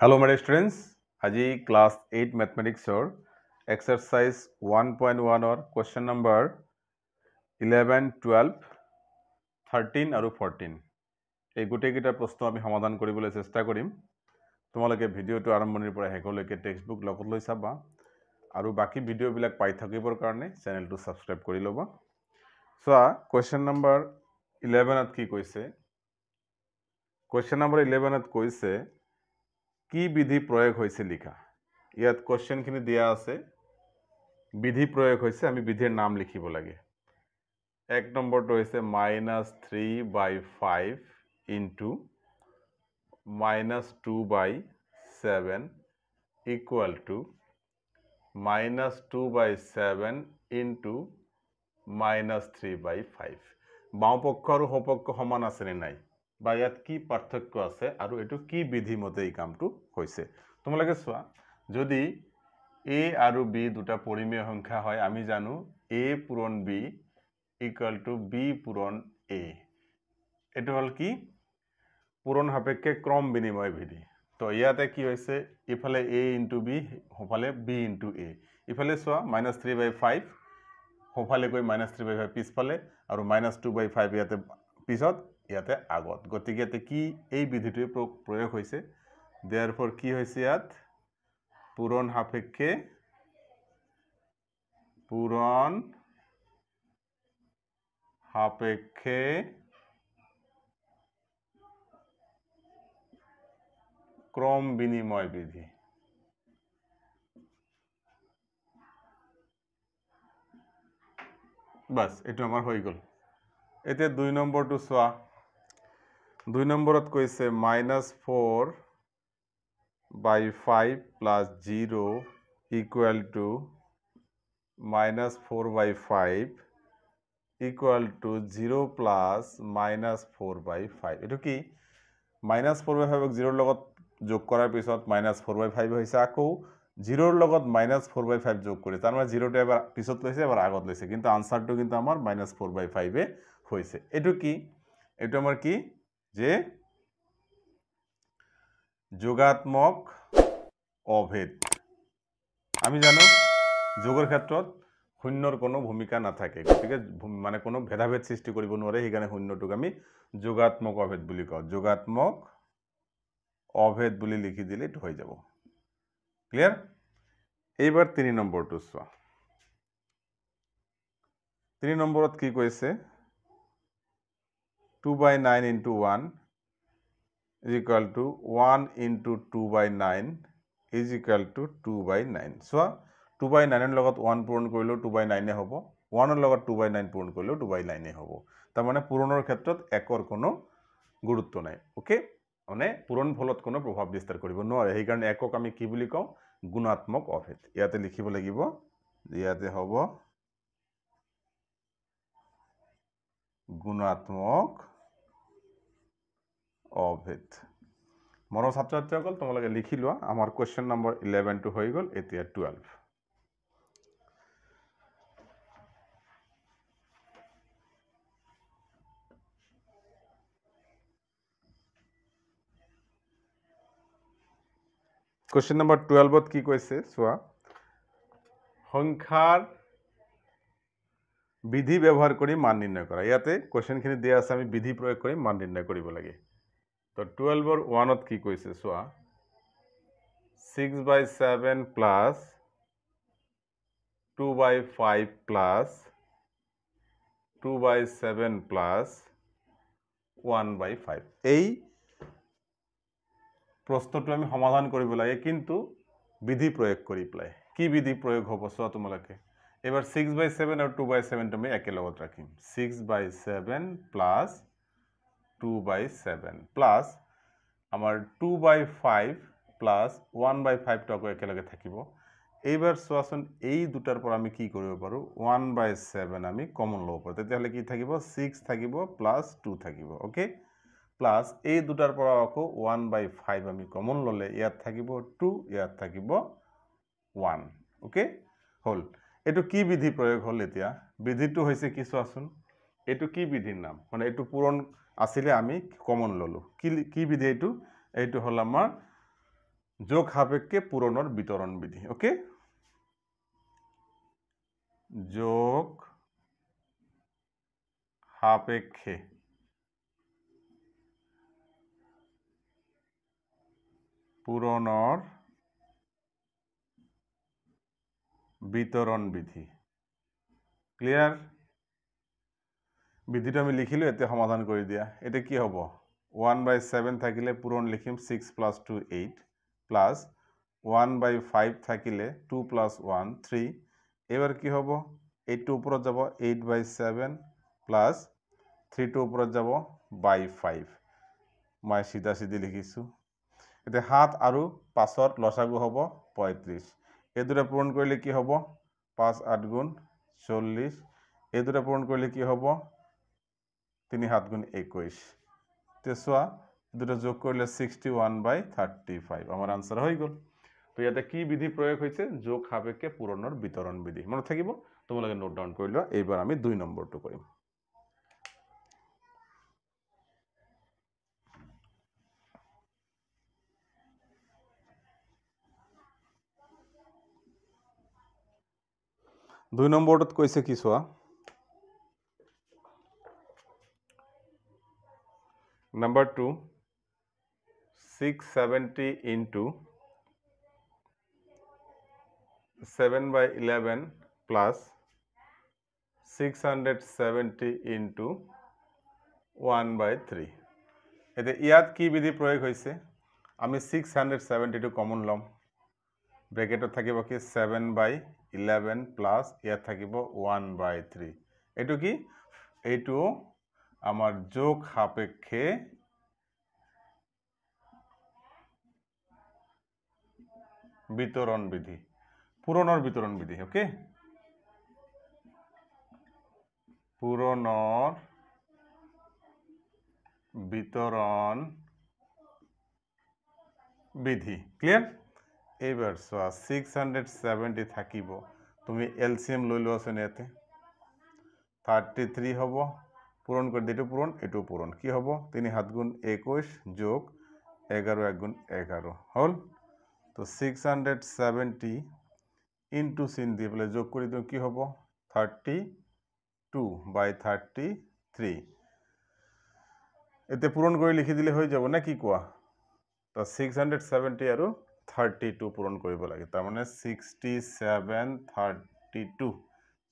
Hello' my students আজি class eight মেথমেটিক্সৰ exercise one point ওৱানৰ question number eleven twelve thirteen আৰু fourteen এই গোটেইকেইটা প্ৰশ্ন আমি সমাধান কৰিবলৈ চেষ্টা কৰিম তোমালোকে ভিডিঅ'টো আৰম্ভণিৰ পৰা শেষলৈকে টেক্সট বুক লগত লৈ চাবা আৰু বাকী ভিডিঅ'বিলাক পাই থাকিবৰ কাৰণে চেনেলটো ছাবস্ক্ৰাইব কৰি ল'বা চোৱা কুৱেশ্যন নম্বৰ ইলেভেনত কি কৈছে কুৱেশ্যন নম্বৰ ইলেভেনত কৈছে কি বিধি প্রয়োগ হয়েছে লিখা ইয়াত কোশ্চেনখিনি দিয়া আছে বিধি প্রয়োগ হয়েছে আমি বিধির নাম লিখিব লাগে এক নম্বরটা হয়েছে minus three by five into minus two by seven equal to minus two by seven into minus three by five বাওঁপক্ষ আৰু সপক্ষ সমান আছেনে নাই বা ইয়াত কি পাৰ্থক্য আছে আৰু এইটো কি বিধিমতে এই কামটো হৈছে তোমালোকে চোৱা যদি এ আৰু বি দুটা পৰিমেয় সংখ্যা হয় আমি জানো এ পূৰণ বি ইকুৱেল টু বি পূৰণ এ এইটো হ'ল কি পূৰণ সাপেক্ষে ক্ৰম বিনিময় বিধি তো ইয়াতে কি হৈছে ইফালে এ ইণ্টু বি সোঁফালে বি ইণ্টু এ ইফালে চোৱা মাইনাছ থ্ৰী বাই ফাইভ সোঁফালে গৈ মাইনাছ থ্ৰী বাই ফাইভ পিছফালে আৰু মাইনাছ টু বাই ফাইভ ইয়াতে পিছত ইয়াতে আগত গতিকে ইয়াতে কি এই বিধিটি প্ৰয়োগ হৈছে দেয়ার পর কি হৈছে ইয়াত পূৰণ সাপেক্ষে পূৰণ সাপেক্ষে ক্ৰম বিনিময় বিধি বাস এইটো আমাৰ হৈ গ'ল এতিয়া দুই নম্বৰটো চোৱা দুই নম্বৰত কৈছে minus four by five plus zero' equal to minus four by five equal to zero plus minus four by five এইটো কি মাইনাছ ফ'ৰ বাই ফাইভক জিৰ'ৰ লগত যোগ কৰাৰ পিছত মাইনাছ ফ'ৰ বাই ফাইভ হৈছে আকৌ জিৰ'ৰ লগত মাইনাছ ফ'ৰ বাই ফাইভ যোগ কৰিছে তাৰমানে জিৰ'টো এবাৰ পিছত লৈছে এবাৰ আগত লৈছে কিন্তু আনসারটা কিন্তু আমাৰ মাইনাছ ফ'ৰ বাই ফাইভে হৈছে এইটো কি এইটো আমাৰ কি যে যোগাত্মক অভেদ আমি জানো যোগৰ ক্ষেত্ৰত শূন্যৰ কোনো ভূমিকা নাথাকে গতিকে মানে কোনো ভেদাভেদ সৃষ্টি কৰিব নোৱাৰে সেইকাৰণে শূন্যটোক আমি যোগাত্মক অভেদ বুলি কওঁ যোগাত্মক অভেদ বুলি লিখি দিলে এইটো হৈ যাব ক্লিয়াৰ এইবাৰ তিনি নম্বৰটো চোৱা তিনি নম্বৰত কি কৈছে 2 by 9 into 1 is equal to 1 into 2 by 9 is equal to 2 by 9. So, 2 by 9 logot 1 puron koilo 2 by 9 ne hobo. 1 logot 2 by 9 puron koilo 2 by 9 ne hobo. Tamane puronor khetrot ekor kono gurutto nai. Okay? অনে পূরণ ফলত কোনো প্রভাব বিস্তার করিব নোৱাৰে এই কাৰণে একক আমি কি বুলি কওঁ গুণাত্মক অভেদ ইয়াতে লিখিব লাগিব ইয়াতে হ'ব গুণাত্মক অভেদ মনৰ ছাত্ৰ ছাত্ৰীসকল তোমালোকে লিখি লোৱা আমাৰ কুৱেশ্যন নম্বৰ ইলেভেনটো হৈ গ'ল এতিয়া টুৱেল্ভ কুৱেশ্যন নম্বৰ টুৱেলভত কি কৈছে চোৱা সংখ্যাৰ বিধি ব্যৱহাৰ কৰি মান নিৰ্ণয় কৰা ইয়াতে কুৱেশ্যনখিনি দিয়া আছে আমি বিধি প্ৰয়োগ কৰি মান নিৰ্ণয় কৰিব লাগে তো টুৱেল্ভৰ ওৱানত কি কৈছে চোৱা six by seven plus two by five plus two by seven plus one by five এই প্ৰশ্নটো আমি সমাধান কৰিব লাগে কিন্তু বিধি প্ৰয়োগ কৰি পেলাই কি বিধি প্ৰয়োগ হ'ব চোৱা তোমালোকে এইবাৰ ছিক্স বাই ছেভেন আৰু টু বাই ছেভেনটো আমি একেলগত ৰাখিম six by seven plus 2 by 7 plus আমার 2 by 5 plus 1 by 5 টাকো একে লগে থাকিবো এবার সোয়াসন এই দুটার পর আমি কি করব পারো 1 by 7 আমি কমন লও পড়তে তাহলে কি থাকিবো 6 থাকিবো plus 2 থাকিবো ওকে প্লাস এই দুটার পর আকো 1 by 5 আমি কমন ললে ইয়া থাকিবো 2 ইয়া থাকিবো 1 ওকে হল এটো কি বিধি প্রয়োগ হল এতিয়া বিধিটো হইছে কি সোয়াসন এটো কি বিধির নাম মানে এটো পূরণ আসিলে আমি কমন ললো কি কি বিধি এইটু এইটু হল আমার যোগ সাপেক্ষে পূরণর বিতরণ বিধি ওকে যোগ সাপেক্ষে পূরণর বিতরণ বিধি ক্লিয়ার বৃদ্ধিটো আমি লিখিলোঁ এতিয়া সমাধান কৰি দিয়া এতিয়া কি হ'ব ওৱান বাই ছেভেন থাকিলে পূৰণ লিখিম six plus two eight plus one by five থাকিলে টু প্লাছ ওৱান থ্ৰী এইবাৰ কি হ'ব এইটটো ওপৰত যাব এইট বাই ছেভেন প্লাছ থ্ৰীটো ওপৰত যাব বাই ফাইভ মই চিধা চিধি লিখিছোঁ এতিয়া সাত আৰু পাঁচত লচাগু হ'ব পঁয়ত্ৰিছ এইদৰে পূৰণ কৰিলে কি হ'ব পাঁচ আঠ গুণ চল্লিছ এইদৰে পূৰণ কৰিলে কি হ'ব তিনি হাত গুণ একুশ তেসোয়া দুটো যোগ করলে sixty one by thirty five আমার আনসার হয়ে গেল তো ইয়াতে কি বিধি প্রয়োগ হয়েছে যোগ সাপেক্ষে পূৰণৰ বিতরণ বিধি মনে থাকিব তোমালোকে নোট ডাউন কৰি লোৱা এইবাৰ আমি দুই নম্বৰটো কৰিম দুই নম্বৰটোত কৈছে কি চোৱা number 2 670 into 7 by 11 plus 670 into 1 by 3 এতে ইয়াত কি বিধি প্রয়োগ হইছে আমি ছিক্স হাণ্ড্ৰেড কমন ল'ম ব্ৰেকেটত থাকিব কি 7 বাই 11 প্লাস ইয়াত থাকিব 1 বাই 3 এটু কি এইটো আমার যোগ সাপেক্ষে বিতরণ বিধি পুরনোর বিতরণ বিধি ওকে পুরনোর বিতরণ বিধি ক্লিয়ার এইবার চোৱা ছিক্স হাণ্ড্ৰেড ছেভেণ্টি থাকিব তুমি এল চি এম লৈ লোৱাচোন ইয়াতে থাৰ্টি থ্ৰী হ'ব পূরণ করে দুটো পূরণ এটু পূরণ কি হব তিনি হাত গুণ একুশ যোগ এগারো এক গুণ এগারো হল তো সিক্স হান্ড্রেড সেভেন্টি ইন্টু সিন দিয়ে পেলে যোগ করে তো কী হব thirty two by thirty three এতে পূরণ করে লিখি দিলে হয়ে যাব না কি কোয়া তো সিক্স হান্ড্রেড সেভেন্টি আৰু থাৰ্টি টু পূৰণ কৰিব লাগে তাৰমানে ছিক্সটি সেভেন থাৰ্টি টু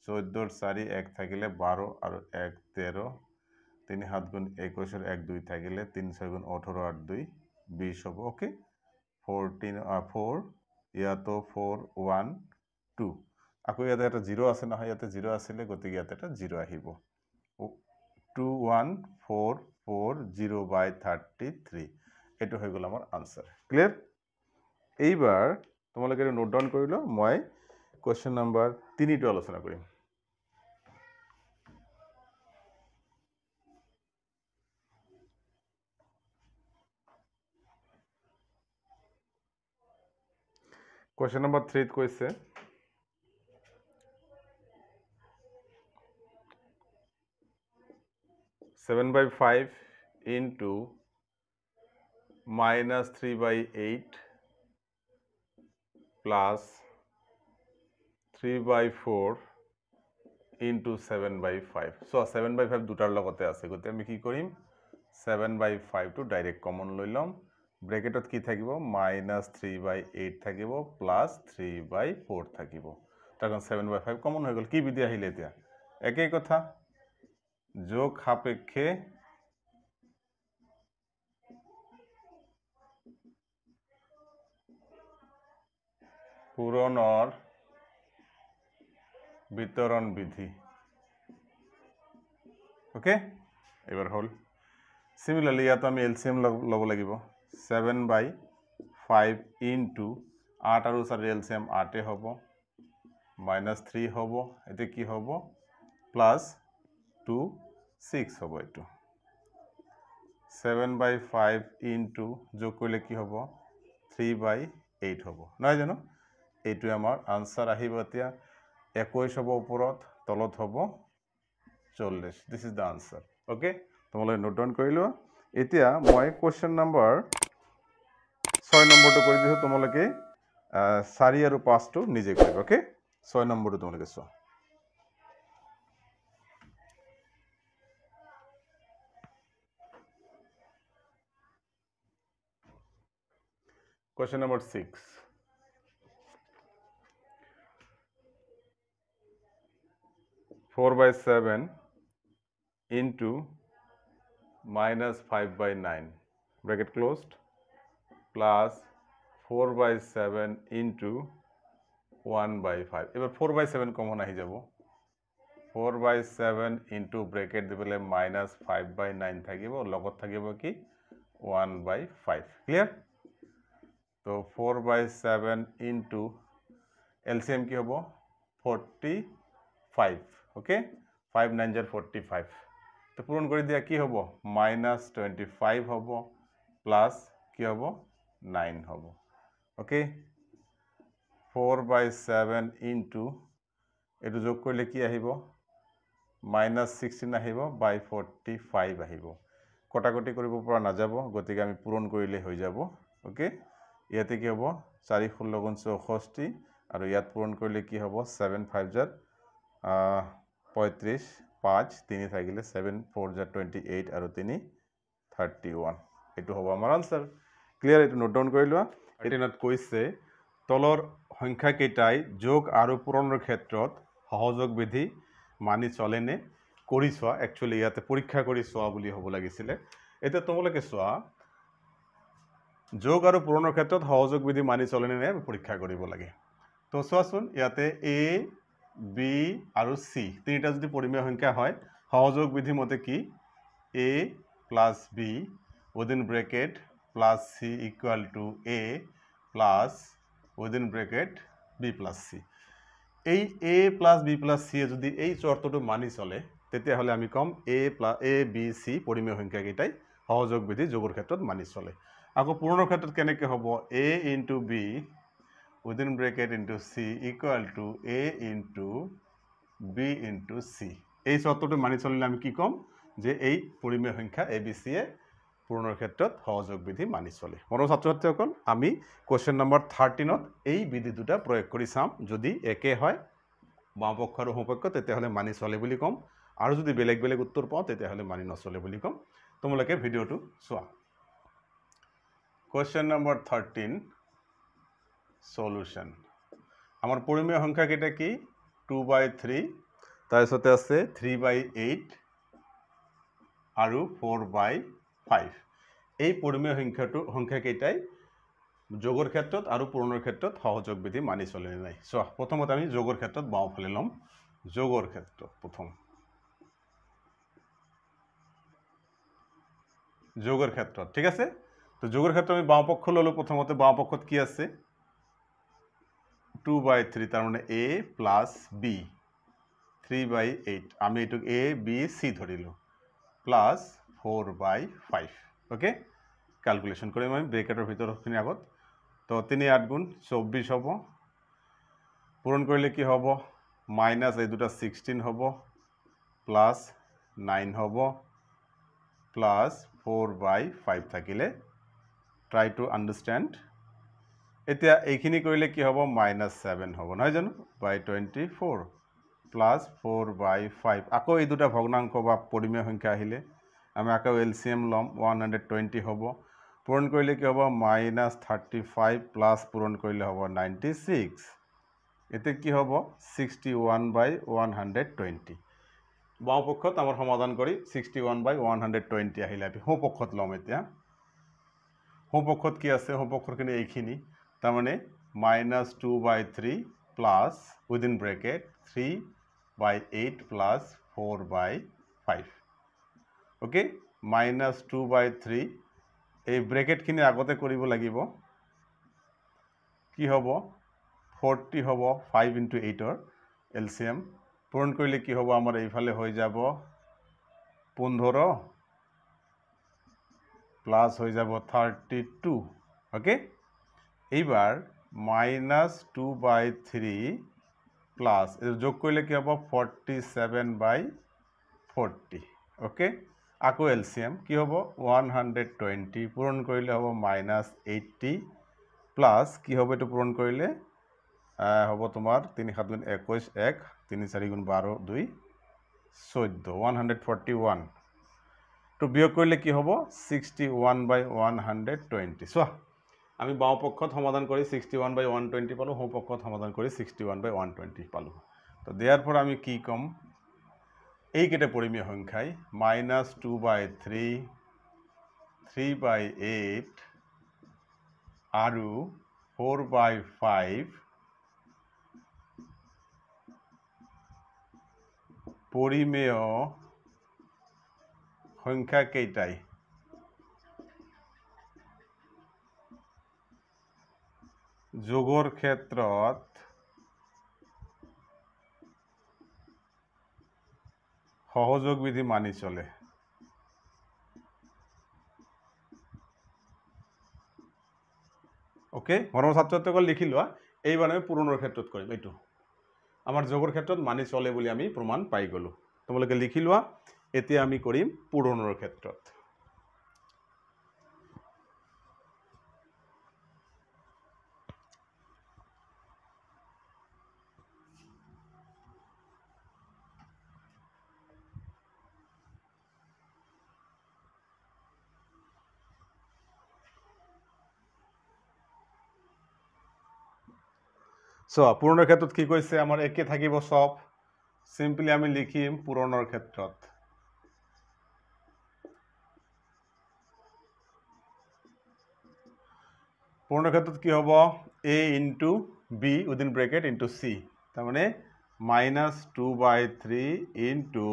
চোদ্দোর চাৰি এক থাকিলে বাৰ আৰু এক তেৰ তিন হাত গুণ একুশের এক দুই থাকিলে তিন ছয় গুণ অঠেরো আট দুই বিশ হব ওকে ফোরটিন ফোর ইয়াতো ফোর ওৱান টু আকৌ ইয়াতে এটা জিৰ' আছে নহয় ইয়াতে জিৰ' আছিলে গতিকে ইয়াতে এটা জিৰ' আহিব two one four four zero' by thirty three এইটো হৈ গ'ল আমাৰ আনচাৰ ক্লিয়াৰ এইবাৰ তোমালোকে এইটো নোট ডাউন কৰি মই কুৱেশ্যন নাম্বাৰ তিনিটো আলোচনা কৰিম কোয়েশ্চেন নাম্বার থ্রিত কইছে seven by five into minus three by eight plus three by four into seven by five so seven by ফাইভ দুটাৰ লগতে আছে গতিকে আমি কি কৰিম সেভেন বাই ফাইভটো ডাইৰেক্ট কমন লৈ ল'ম ব্ৰেকেটত কি থাকিব মাইনাছ থ্ৰী বাই এইট থাকিব প্লাছ থ্ৰী বাই ফ'ৰ থাকিব তাৰ কাৰণ ছেভেন বাই ফাইভ কমন হৈ গ'ল কি বিধি আহিলে এতিয়া একেই কথা যোগ সাপেক্ষে পূৰণৰ বিতরণ বিধি ওকে এবার হল সিমিলারলি ইয়াত আমি এলসিএম ল'ব লাগিব 7 by 5 into 8 आरो सर LCM 8 होबो minus 3 होबो एते की होबो plus 2 6 होबो एटो 7 by 5 into जो कोले की होबो 3 by 8 होबो नहीं जनो एटो आमार आंसर आही बतिया एकोईश होबो उपरत तलत होबो चोल लेश this is the answer okay तमले नोट डाउन कोई लो इतिया मोई क्वेश्चन नंबर ছয় নম্বরটো কৰি দিছো তোমালোকে চাৰি আৰু পাঁচটো নিজে করবে অকে ছয় নম্বৰটো তোমালোকে চ question number six four by seven into minus five by nine bracket closed plus four by seven into one by five এবার ফোর বাই সেভেন কমন আহি যাব four by seven into bracket দিবেলে মাইনাস ফাইভ বাই নাইন থাকিব লগত থাকিব কি one by five clear তো four by seven into LCM কি হব forty five okay five nine জার ফোরটি ফাইভ তো পূরণ করে দিয়া কি হব মাইনাস টোয়েন্টি ফাইভ হব প্লাস কি হব 9 হব ওকে 4 বাই 7 ইনটু এটো যোগ করলে কি আহিব মাইনাস সিক্সটিন আহিব বাই ফর্টি ফাইভ আহিব কটাকটি করব না যাব গতিকে আমি পূরণ করলে হয়ে যাব ওকে ইয়াতে কি হব চারি ষোলো গুণ চৌষষ্ঠি আর ইয়াত পূরণ করলে কি হব সেভেন ফাইভ জার পঁয়ত্রিশ পাঁচ তিন থাকলে সেভেন ফোর জার টুয়েন্টি এইট আর তিন থার্টি ওয়ান এই হব আমার আনসার ক্লিয়াৰ এইটো নোট ডাউন কৰি লোৱা এতিয়া কৈছে তলৰ সংখ্যাকেইটাই যোগ আৰু পূৰণৰ ক্ষেত্ৰত সহযোগ বিধি মানি চলেনে কৰি চোৱা একচুৱেলি ইয়াতে পৰীক্ষা কৰি চোৱা বুলি হ'ব লাগিছিলে এতিয়া তোমালোকে চোৱা যোগ আৰু পূৰণৰ ক্ষেত্ৰত সহযোগ বিধি মানি চলেনে নাই পৰীক্ষা কৰিব লাগে তো চোৱাচোন ইয়াতে এ বি আৰু চি তিনিটা যদি পৰিমেয় সংখ্যা হয় সহযোগ বিধি মতে কি A plus B within bracket plus C equal to A plus within bracket B plus C এই A plus B plus C এ যদি এই চর্তটো মানি চলে তেতিয়াহ'লে আমি ক'ম এ প্লাছ এ বি চি পৰিমেয় সংখ্যাকেইটাই সহযোগ বিধি যোগৰ ক্ষেত্ৰত মানি চলে আকৌ পূৰণৰ ক্ষেত্ৰত কেনেকৈ হ'ব A into B within bracket into C equal to A into B into C এই চৰ্তটো মানি চলিলে আমি কি ক'ম যে এই পৰিমেয় সংখ্যা এ বি চিয়ে পূৰণৰ ক্ষেত্ৰত সহযোগ বিধি মানি চলে মনৰ ছাত্ৰ ছাত্ৰীসকল আমি কুৱেশ্যন নম্বৰ থাৰ্টিনত এই বিধি দুটা প্ৰয়োগ কৰি চাম যদি একে হয় বাওঁপক্ষ আৰু সোঁপক্ষ তেতিয়াহ'লে মানি চলে বুলি ক'ম আৰু যদি বেলেগ বেলেগ উত্তৰ পাওঁ তেতিয়াহ'লে মানি নচলে বুলি ক'ম তোমালোকে ভিডিঅ'টো চোৱা কুৱেশ্যন নম্বৰ থাৰ্টিন চলুশ্যন আমাৰ পৰিমেয় সংখ্যাকেইটা কি টু বাই থ্ৰী তাৰপিছতে আছে থ্ৰী বাই এইট আৰু ফ'ৰ বাই ফাইভ এই পূৰ্মীয় সংখ্যাটো সংখ্যাকেইটাই যোগৰ ক্ষেত্ৰত আৰু পূৰণৰ ক্ষেত্ৰত সহযোগ বিধি মানি চলে নাই চোৱা প্ৰথমতে আমি যোগৰ ক্ষেত্ৰত বাওঁফালে ল'ম যোগৰ ক্ষেত্ৰত প্ৰথম যোগৰ ক্ষেত্ৰত ঠিক আছে তো যোগৰ ক্ষেত্ৰত আমি বাওঁপক্ষ ল'লোঁ প্ৰথমতে বাওঁপক্ষত কি আছে টু বাই থ্ৰী তাৰমানে A plus B three by eight আমি এইটোক এ বি চি ধৰিলোঁ plus four by five okay calculation কৰিম আমি ভিতর ভিতৰখিনি আগত তো তিনি আঠ গুণ চৌব্বিছ হ'ব পূৰণ কৰিলে কি হ'ব মাইনাছ এই দুটা ছিক্সটিন হ'ব প্লাছ নাইন হ'ব প্লাছ ফ'ৰ বাই ফাইভ থাকিলে ট্ৰাই টু আণ্ডাৰষ্টেণ্ড এতিয়া এইখিনি কৰিলে কি হ'ব মাইনাছ সেভেন হ'ব নহয় জানো by twenty four plus four by five আকৌ এই দুটা ভগ্নাংক বা পরিমেয় সংখ্যা আহিলে আমি আকৌ এল চি এম ল'ম ওৱান হাণ্ড্ৰেড টুৱেণ্টি হ'ব পূৰণ কৰিলে কি হ'ব মাইনাছ থাৰ্টি ফাইভ প্লাছ পূৰণ কৰিলে হ'ব নাইণ্টি ছিক্স এতিয়া কি হ'ব sixty one by one hundred twenty বাওঁপক্ষত আমাৰ সমাধান কৰি sixty one by one hundred twenty আহিলে আমি সোঁপক্ষত ল'ম এতিয়া সোঁপক্ষত কি আছে সোঁপক্ষৰখিনি এইখিনি তাৰমানে minus two by three plus within bracket three by eight plus four by five okay minus two by three এই ব্ৰেকেটখিনি আগতে কৰিব লাগিব কি হ'ব ফৰ্টি হ'ব ফাইভ ইণ্টু এইটৰ এল চি এম পূৰণ কৰিলে কি হ'ব আমাৰ এইফালে হৈ যাব পোন্ধৰ প্লাছ হৈ যাব থাৰ্টি টু অ'কে এইবাৰ minus two by three plus যোগ কৰিলে কি হ'ব forty seven by forty okay আকৌ এল চি এম কি হ'ব ওৱান হাণ্ড্ৰেড টুৱেণ্টি পূৰণ কৰিলে হ'ব মাইনাছ এইট্টি প্লাছ কি হ'ব এইটো পূৰণ কৰিলে হ'ব তোমাৰ তিনি সাত গুণ একৈছ এক তিনি চাৰি গুণ বাৰ দুই চৈধ্য ওৱান হাণ্ড্ৰেড ফৰ্টি ওৱান তো বিয়োগ কৰিলে কি হ'ব sixty one by one hundred twenty চোৱা আমি বাওঁপক্ষত সমাধান কৰি sixty one by one twenty পালোঁ সোঁপক্ষত সমাধান কৰি sixty one by one twenty পালোঁ তো দিয়াৰ পৰা আমি কি ক'ম এই কেটে পরিমেয় সংখ্যায় minus two by three three by eight আৰু ফ'ৰ বাই ফাইভ পৰিমেয় কেটাই যোগৰ ক্ষেত্ৰত সহযোগ বিধি মানি চলে অ'কে মৰমৰ ছাত্ৰ ছাত্ৰীসকল লিখি লোৱা এইবাৰ আমি পূৰণৰ ক্ষেত্ৰত কৰিম এইটো আমাৰ যোগৰ ক্ষেত্ৰত মানি চলে বুলি আমি প্ৰমাণ পাই গ'লোঁ তোমালোকে লিখি লোৱা এতিয়া আমি কৰিম পূৰণৰ ক্ষেত্ৰত চোৱা পূৰণৰ ক্ষেত্ৰত কি কৈছে আমাৰ একে থাকিব চব চিম্পলি আমি লিখিম পূৰণৰ ক্ষেত্ৰত পূৰণৰ ক্ষেত্ৰত কি হ'ব A into B within bracket into C তাৰমানে minus two by three into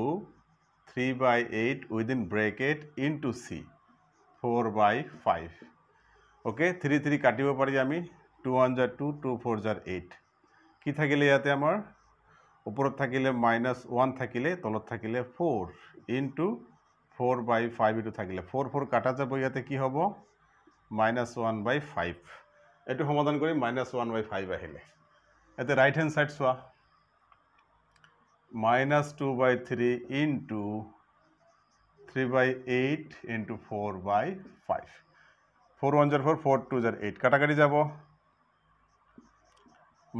three by eight within bracket into C four by five okay three three কাটিব পাৰি আমি টু ওৱান জাৰ টু টু ফ'ৰ জাৰ এইট কি থাকিলে ইয়াতে আমাৰ ওপৰত থাকিলে মাইনাছ ওৱান থাকিলে তলত থাকিলে four into four by five এইটো থাকিলে ফ'ৰ ফ'ৰ কাটা যাব ইয়াতে কি হ'ব মাইনাছ ওৱান বাই ফাইভ এইটো সমাধান কৰি মাইনাছ ওৱান বাই ফাইভ আহিলে এতিয়া ৰাইট হেণ্ড ছাইড চোৱা minus two by three into three by eight into four by five four one জাৰ ফ'ৰ ফ'ৰ টু জাৰ এইট কাটাকাটি যাব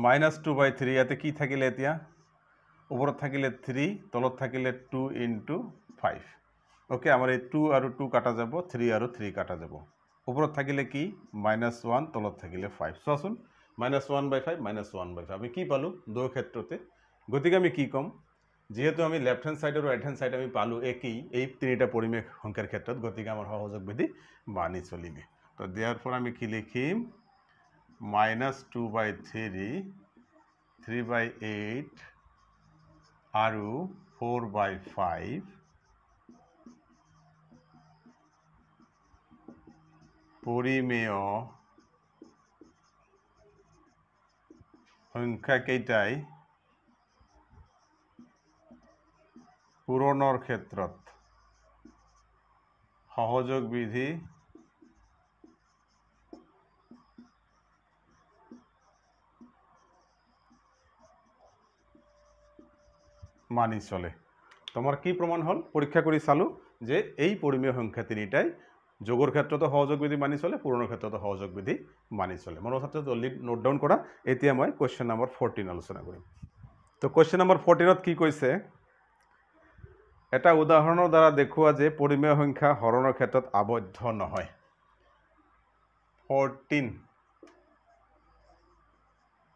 মাইনাছ টু বাই থ্ৰী ইয়াতে কি থাকিলে এতিয়া ওপৰত থাকিলে থ্ৰী তলত থাকিলে টু ইনটু ফাইভ অ'কে আমাৰ এই টু আৰু টু কটা যাব থ্ৰী আৰু থ্ৰী কটা যাব ওপৰত থাকিলে কি মাইনাছ ওৱান তলত থাকিলে ফাইভ চোৱাচোন minus one by five minus one by five আমি কি পালোঁ দুয়ো ক্ষেত্ৰতে গতিকে আমি কি ক'ম যিহেতু আমি লেফ্ট হেণ্ড ছাইড আৰু ৰাইট হেণ্ড ছাইড আমি পালোঁ একেই এই তিনিটা পৰিৱেশ সংখ্যাৰ ক্ষেত্ৰত গতিকে আমাৰ সহযোগ বিধি মানি চলিমে তো দিয়াৰ পৰা আমি কি লিখিম minus two by three three by eight আরও ফোর বাই ফাইভ পরিমেয় সংখ্যাকেইটাই কেইটাই পূৰণৰ ক্ষেত্ৰত সহযোগ বিধি মানি চলে তোমার কি প্রমাণ হল পরীক্ষা করে চালু যে এই পরিমেয় সংখ্যা তিনটাই যোগর ক্ষেত্রতে সহযোগ বিধি মানি চলে পূরণের ক্ষেত্রতে সহযোগ বিধি মানি চলে মনে ছাত্র জলদি নোট ডাউন করা এতিয়া মই কোয়েশন নম্বর ফোরটিন আলোচনা করি তো কোয়েশন নম্বর ফোরটিনত কি কৈছে এটা উদাহরণের দ্বারা দেখুয়া যে পরিমেয় সংখ্যা হরণের ক্ষেত্রে আবদ্ধ নহয় ফোরটিন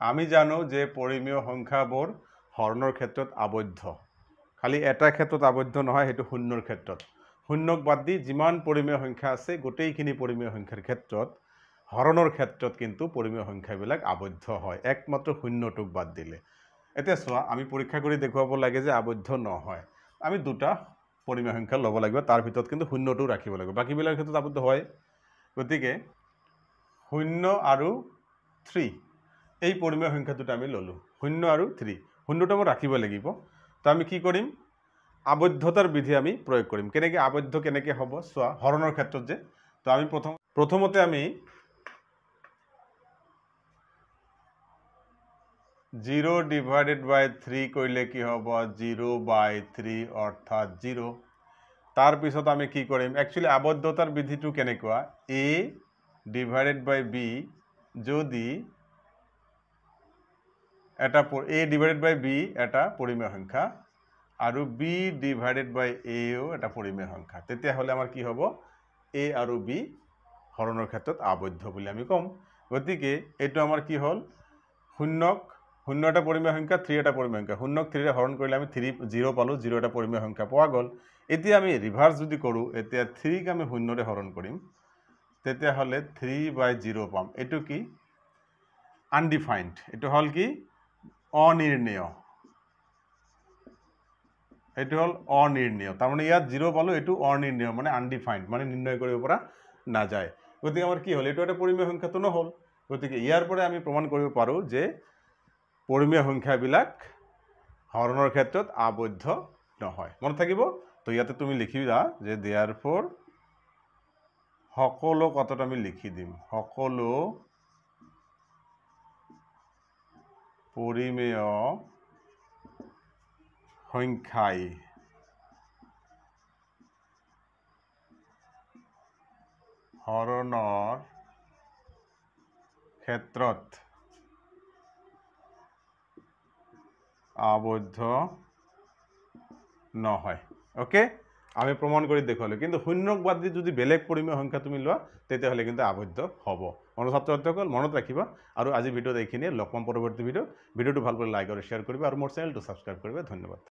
আমি জানো যে পরিমেয় সংখ্যাবর হৰণৰ ক্ষেত্ৰত আবদ্ধ খালি এটা ক্ষেত্ৰত আবদ্ধ নহয় সেইটো শূন্যৰ ক্ষেত্ৰত শূন্যক বাদ দি যিমান পৰিমেয় সংখ্যা আছে গোটেইখিনি পৰিমেয় সংখ্যাৰ ক্ষেত্ৰত হৰণৰ ক্ষেত্ৰত কিন্তু পৰিমেয় সংখ্যাবিলাক আবদ্ধ হয় একমাত্ৰ শূন্যটোক বাদ দিলে এতিয়া চোৱা আমি পৰীক্ষা কৰি দেখুৱাব লাগে যে আবদ্ধ নহয় আমি দুটা পৰিমেয় সংখ্যা ল'ব লাগিব তাৰ ভিতৰত কিন্তু শূন্যটো ৰাখিব লাগিব বাকীবিলাকৰ ক্ষেত্ৰত আবদ্ধ হয় গতিকে শূন্য আৰু থ্ৰী এই পৰিমেয় সংখ্যা দুটা আমি ল'লোঁ শূন্য আৰু থ্ৰী শূন্যটো মই ৰাখিব লাগিব তো আমি কি কৰিম আবদ্ধতাৰ বিধি আমি প্ৰয়োগ কৰিম কেনেকৈ আবদ্ধ কেনেকৈ হ'ব চোৱা হৰণৰ ক্ষেত্ৰত যে তো আমি প্ৰথম প্ৰথমতে আমি জিৰ' ডিভাইডেড বাই থ্ৰী কৰিলে কি হ'ব জিৰ' বাই থ্ৰী অৰ্থাৎ জিৰ' তাৰপিছত আমি কি কৰিম একচুৱেলি আবদ্ধতাৰ বিধিটো কেনেকুৱা এ ডিভাইডেড বাই বি যদি এটা এ ডিভাইডেড বাই বি এটা পরিমেয় সংখ্যা আর বি ডিভাইডেড বাই এও এটা পরিমেয় সংখ্যা তেতিয়াহলে আমার কি হব এ আর বি হরণের ক্ষেত্রে আবদ্ধ বলে আমি কম গতি এই আমার কি হল শূন্যক শূন্য এটা পরিমেয় সংখ্যা থ্রি এটা পরিমেয় সংখ্যা শূন্যক থ্রিরে হরণ করলে আমি থ্রি জিরো পালো জিরো এটা পরিমেয় সংখ্যা পাওয়া গল এতিয়া আমি রিভার্স যদি করো এতিয়া থ্রিক আমি শূন্যরে হরণ করিম তেতিয়াহলে থ্রি বাই জিরো পাম এই কি আনডিফাইন্ড এই হল কি অনিৰ্ণয় এইটো হ'ল অনিৰ্ণয় তাৰমানে ইয়াত জিৰ' পালোঁ এইটো অনিৰ্ণয় মানে আনডিফাইণ্ড মানে নিৰ্ণয় কৰিব পৰা নাযায় গতিকে আমাৰ কি হ'ল এইটো এটা পৰিমেয় সংখ্যাটো নহ'ল গতিকে ইয়াৰ পৰা আমি প্ৰমাণ কৰিব পাৰোঁ যে পৰিমেয় সংখ্যাবিলাক হৰণৰ ক্ষেত্ৰত আবদ্ধ নহয় মনত থাকিব তো ইয়াতে তুমি লিখিবা যে দেয়াৰ ফৰ সকলো কথাটো আমি লিখি দিম সকলো পরিমেয় সংখ্যায় হৰণৰ ক্ষেত্ৰত আবদ্ধ নহয় অ'কে আমি প্ৰমাণ কৰি দেখুৱালোঁ কিন্তু শূন্যক বাদ দি যদি বেলেগ পৰিমেয় সংখ্যা তুমি লোৱা তেতিয়াহ'লে কিন্তু আবদ্ধ হ'ব মনত ছাত্ৰসকল মনত ৰাখিবা আৰু আজি ভিডিঅ'ত এইখিনিয়ে লগ পাম পৰৱৰ্তী ভিডিঅ' ভিডিঅ'টো ভাল পালে লাইক আৰু শ্বেয়াৰ কৰিবা আৰু মোৰ চেনেলটো ছাবস্ক্ৰাইব কৰিবা ধন্যবাদ